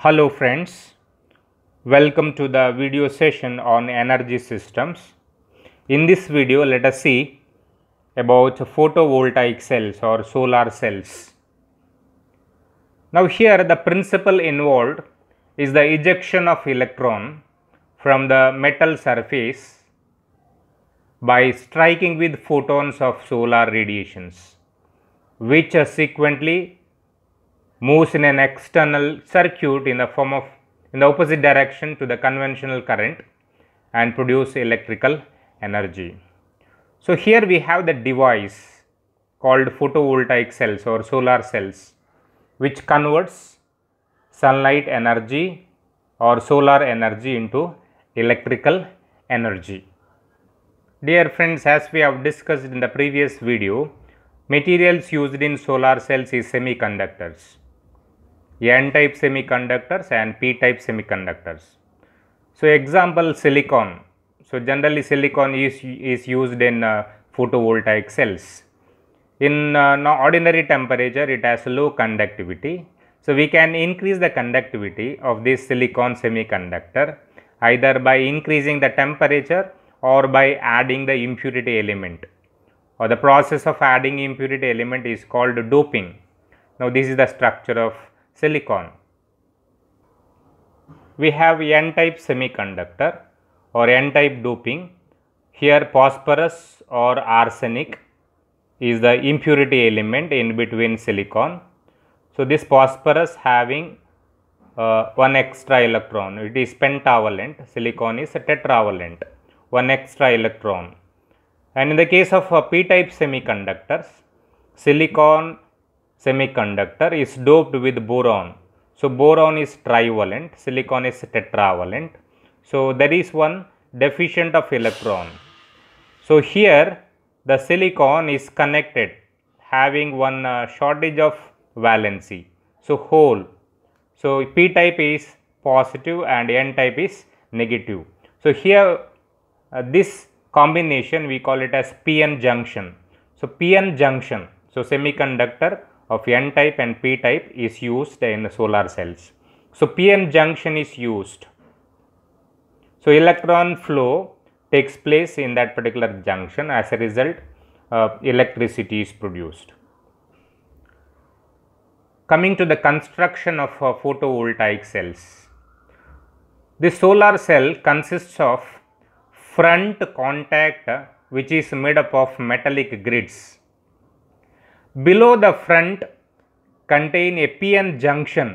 Hello friends, welcome to the video session on energy systems. In this video, let us see about photovoltaic cells or solar cells. Now here the principle involved is the ejection of electron from the metal surface by striking with photons of solar radiations which subsequently moves in an external circuit in the form of in the opposite direction to the conventional current and produce electrical energy. So, here we have the device called photovoltaic cells or solar cells which converts sunlight energy or solar energy into electrical energy. Dear friends, as we have discussed in the previous video, materials used in solar cells is semiconductors n-type semiconductors and p-type semiconductors. So example silicon. So generally silicon is, is used in uh, photovoltaic cells. In uh, ordinary temperature it has low conductivity. So we can increase the conductivity of this silicon semiconductor either by increasing the temperature or by adding the impurity element or the process of adding impurity element is called doping. Now this is the structure of silicon. We have n-type semiconductor or n-type doping. Here phosphorus or arsenic is the impurity element in between silicon. So, this phosphorus having uh, one extra electron, it is pentavalent, silicon is tetravalent, one extra electron. And in the case of uh, p-type semiconductors, silicon semiconductor is doped with boron. So, boron is trivalent, silicon is tetravalent. So, there is one deficient of electron. So, here the silicon is connected having one uh, shortage of valency. So, hole. So, p type is positive and n type is negative. So, here uh, this combination we call it as p-n junction. So, p-n junction. So, semiconductor of N-type and P-type is used in solar cells. So, PN junction is used. So, electron flow takes place in that particular junction as a result uh, electricity is produced. Coming to the construction of uh, photovoltaic cells. The solar cell consists of front contact uh, which is made up of metallic grids below the front contain a p-n junction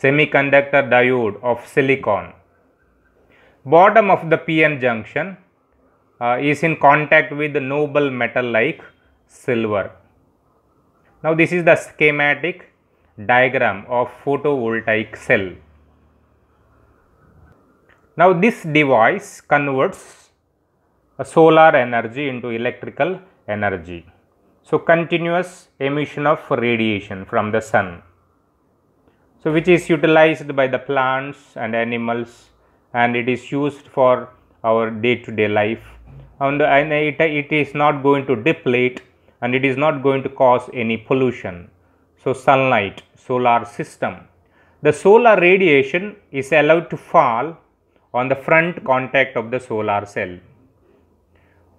semiconductor diode of silicon. Bottom of the p-n junction uh, is in contact with the noble metal like silver. Now this is the schematic diagram of photovoltaic cell. Now this device converts solar energy into electrical energy. So, continuous emission of radiation from the sun. So, which is utilized by the plants and animals and it is used for our day to day life and, and it, it is not going to deplete and it is not going to cause any pollution. So, sunlight, solar system. The solar radiation is allowed to fall on the front contact of the solar cell,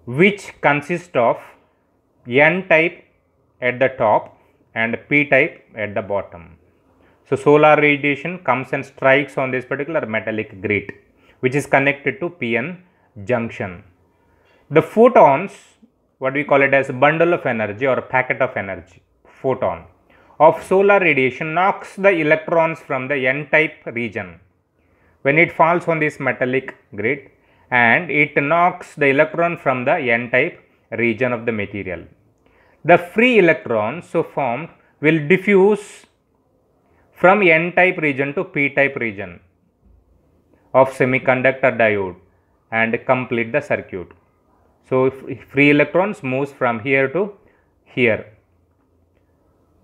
which consists of N type at the top and P type at the bottom. So, solar radiation comes and strikes on this particular metallic grid, which is connected to PN junction. The photons, what we call it as bundle of energy or packet of energy, photon of solar radiation knocks the electrons from the n-type region when it falls on this metallic grid, and it knocks the electron from the n-type region of the material. The free electrons so formed will diffuse from n-type region to p-type region of semiconductor diode and complete the circuit. So, free electrons moves from here to here.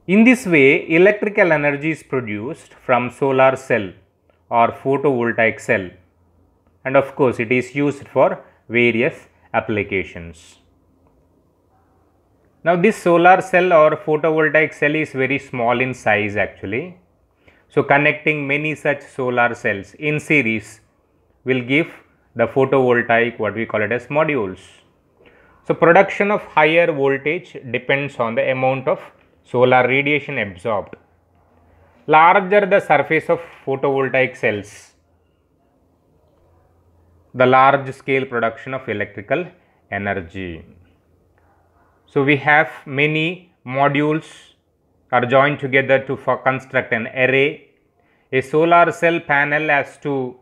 In this way, electrical energy is produced from solar cell or photovoltaic cell and of course it is used for various applications. Now this solar cell or photovoltaic cell is very small in size actually. So connecting many such solar cells in series will give the photovoltaic what we call it as modules. So production of higher voltage depends on the amount of solar radiation absorbed. Larger the surface of photovoltaic cells, the large scale production of electrical energy. So we have many modules are joined together to construct an array. A solar cell panel has to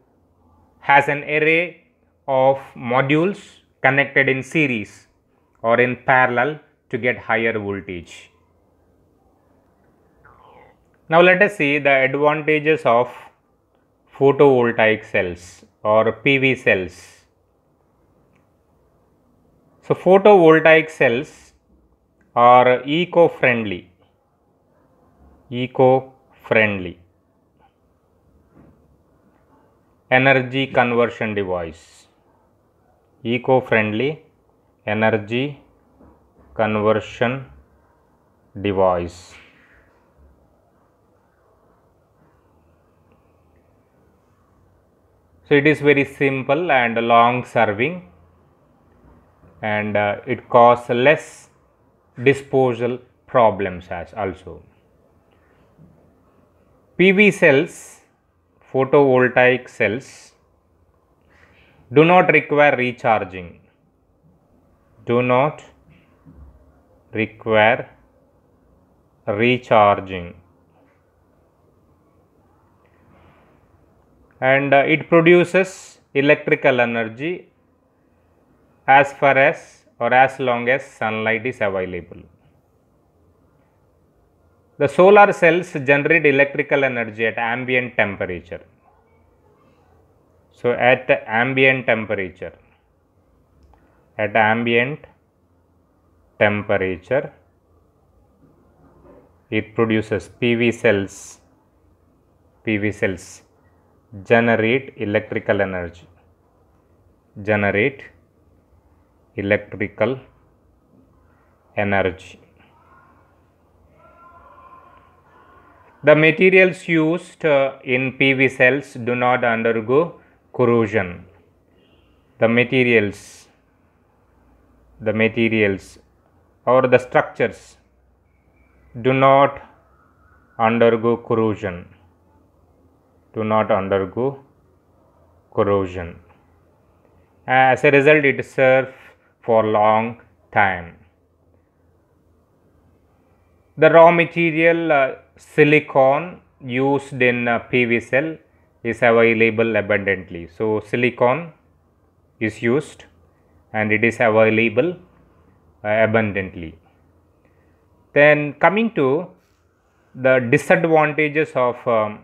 has an array of modules connected in series or in parallel to get higher voltage. Now let us see the advantages of photovoltaic cells or PV cells. So photovoltaic cells are eco-friendly eco-friendly energy conversion device eco-friendly energy conversion device so it is very simple and long serving and uh, it costs less disposal problems as also. PV cells, photovoltaic cells do not require recharging, do not require recharging and uh, it produces electrical energy as far as or as long as sunlight is available. The solar cells generate electrical energy at ambient temperature. So, at ambient temperature, at ambient temperature, it produces PV cells, PV cells generate electrical energy, generate electrical energy. The materials used uh, in PV cells do not undergo corrosion. The materials, the materials or the structures do not undergo corrosion. Do not undergo corrosion. As a result, it serves for long time. The raw material uh, silicon used in uh, PV cell is available abundantly. So, silicon is used and it is available uh, abundantly. Then coming to the disadvantages of um,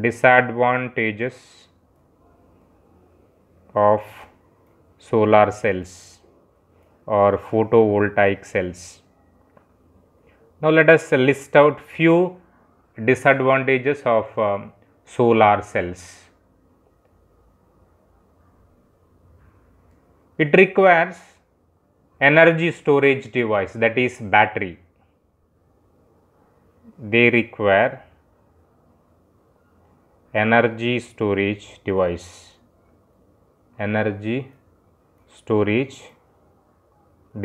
disadvantages of solar cells or photovoltaic cells. Now, let us list out few disadvantages of um, solar cells. It requires energy storage device that is battery. They require energy storage device energy storage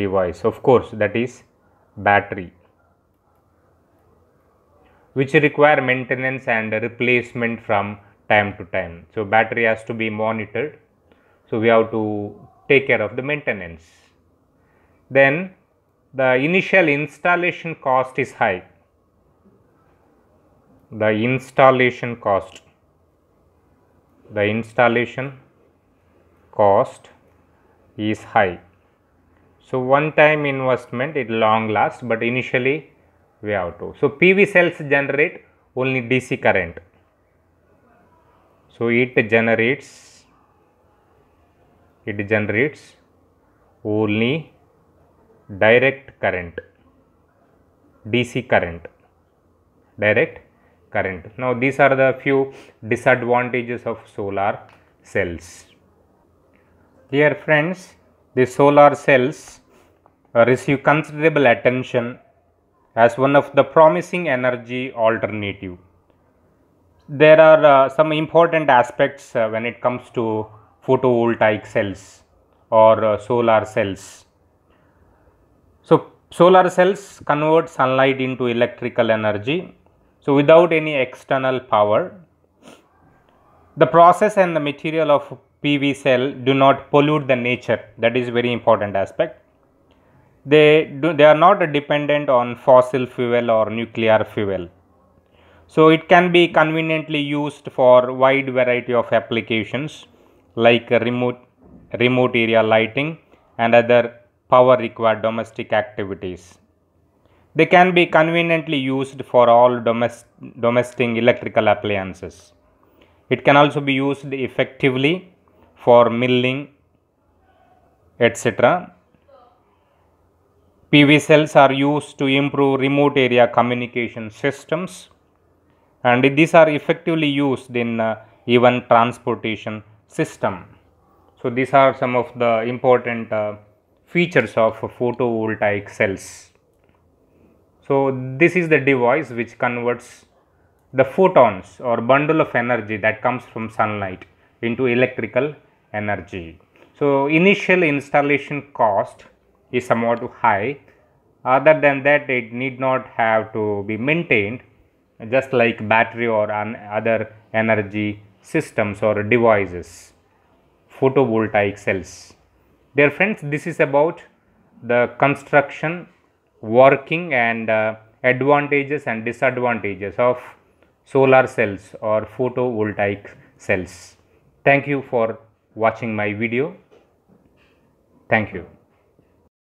device of course that is battery which require maintenance and replacement from time to time so battery has to be monitored so we have to take care of the maintenance then the initial installation cost is high the installation cost the installation cost is high. So, one time investment it long last, but initially we have to. So, PV cells generate only DC current. So, it generates it generates only direct current DC current direct current. Now, these are the few disadvantages of solar cells. Dear friends, the solar cells uh, receive considerable attention as one of the promising energy alternative. There are uh, some important aspects uh, when it comes to photovoltaic cells or uh, solar cells. So, solar cells convert sunlight into electrical energy. So, without any external power, the process and the material of PV cell do not pollute the nature. That is very important aspect. They do they are not dependent on fossil fuel or nuclear fuel. So it can be conveniently used for wide variety of applications like remote remote area lighting and other power required domestic activities. They can be conveniently used for all domestic, domestic electrical appliances. It can also be used effectively for milling etc. PV cells are used to improve remote area communication systems and these are effectively used in uh, even transportation system. So, these are some of the important uh, features of photovoltaic cells. So, this is the device which converts the photons or bundle of energy that comes from sunlight into electrical energy. So, initial installation cost is somewhat high. Other than that, it need not have to be maintained just like battery or other energy systems or devices, photovoltaic cells. Dear friends, this is about the construction, working and uh, advantages and disadvantages of solar cells or photovoltaic cells. Thank you for watching my video. Thank you.